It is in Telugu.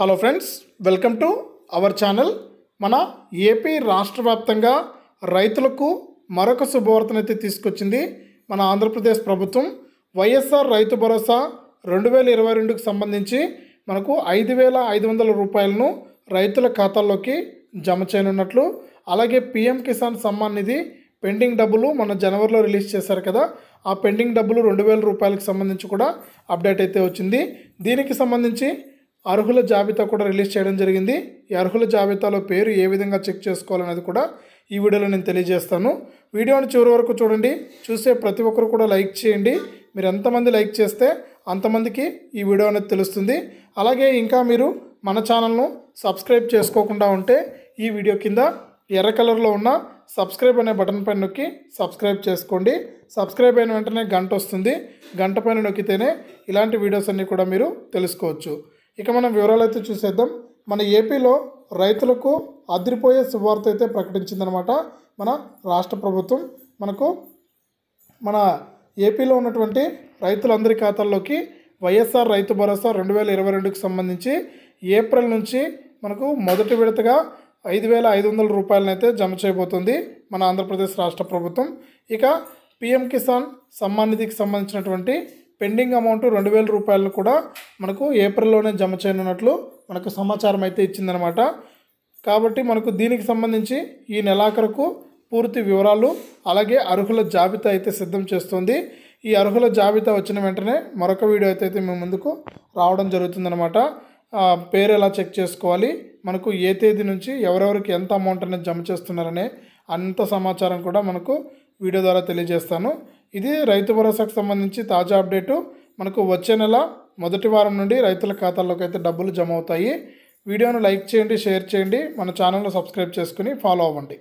hello friends welcome to our channel మన ఏపీ రాష్ట్ర వ్యాప్తంగా రైతులకు మరొక శుభవార్తనైతే తీసుకొచ్చింది మన ఆంధ్రప్రదేశ్ ప్రభుత్వం వైఎస్ఆర్ రైతు భరోసా రెండు వేల ఇరవై రెండుకు సంబంధించి మనకు ఐదు వేల ఐదు వందల రూపాయలను రైతుల ఖాతాల్లోకి జమ చేయనున్నట్లు అలాగే పీఎం కిసాన్ సమ్మాన్ నిధి పెండింగ్ డబ్బులు మన జనవరిలో రిలీజ్ చేశారు కదా ఆ పెండింగ్ డబ్బులు రెండు వేల రూపాయలకు సంబంధించి కూడా అప్డేట్ అయితే వచ్చింది దీనికి సంబంధించి అర్హుల జాబితా కూడా రిలీజ్ చేయడం జరిగింది ఈ అర్హుల జాబితాలో పేరు ఏ విధంగా చెక్ చేసుకోవాలనేది కూడా ఈ వీడియోలో నేను తెలియజేస్తాను వీడియోని చివరి వరకు చూడండి చూసే ప్రతి ఒక్కరు కూడా లైక్ చేయండి మీరు ఎంతమంది లైక్ చేస్తే అంతమందికి ఈ వీడియో అనేది తెలుస్తుంది అలాగే ఇంకా మీరు మన ఛానల్ను సబ్స్క్రైబ్ చేసుకోకుండా ఉంటే ఈ వీడియో కింద ఎర్ర కలర్లో ఉన్న సబ్స్క్రైబ్ అనే బటన్ పైన నొక్కి సబ్స్క్రైబ్ చేసుకోండి సబ్స్క్రైబ్ అయిన వెంటనే గంట వస్తుంది గంట పైన నొక్కితేనే ఇలాంటి వీడియోస్ అన్నీ కూడా మీరు తెలుసుకోవచ్చు ఇక మనం వివరాలు అయితే చూసేద్దాం మన ఏపీలో రైతులకు అదిరిపోయే శుభవార్త అయితే ప్రకటించిందనమాట మన రాష్ట్ర ప్రభుత్వం మనకు మన ఏపీలో ఉన్నటువంటి రైతులందరి ఖాతాల్లోకి వైఎస్ఆర్ రైతు భరోసా రెండు వేల ఇరవై రెండుకి సంబంధించి ఏప్రిల్ నుంచి మనకు మొదటి విడతగా ఐదు వేల ఐదు వందల రూపాయలనైతే జమ చేయబోతుంది మన ఆంధ్రప్రదేశ్ రాష్ట్ర ప్రభుత్వం ఇక పిఎం కిసాన్ సమ్మాన్ నిధికి సంబంధించినటువంటి పెండింగ్ అమౌంట్ రెండు వేల రూపాయలు కూడా మనకు ఏప్రిల్లోనే జమ చేయనున్నట్లు మనకు సమాచారం అయితే ఇచ్చిందనమాట కాబట్టి మనకు దీనికి సంబంధించి ఈ నెలాఖరుకు పూర్తి వివరాలు అలాగే అర్హుల జాబితా అయితే సిద్ధం చేస్తుంది ఈ అర్హుల జాబితా వచ్చిన వెంటనే మరొక వీడియో అయితే మేము ముందుకు రావడం జరుగుతుందనమాట పేరు ఎలా చెక్ చేసుకోవాలి మనకు ఏ తేదీ నుంచి ఎవరెవరికి ఎంత అమౌంట్ అనేది జమ చేస్తున్నారనే అంత సమాచారం కూడా మనకు వీడియో ద్వారా తెలియజేస్తాను ఇది రైతు భరోసాకు సంబంధించి తాజా అప్డేటు మనకు వచ్చే నెల మొదటి వారం నుండి రైతుల ఖాతాల్లోకి అయితే డబ్బులు జమ అవుతాయి వీడియోను లైక్ చేయండి షేర్ చేయండి మన ఛానల్ను సబ్స్క్రైబ్ చేసుకుని ఫాలో అవ్వండి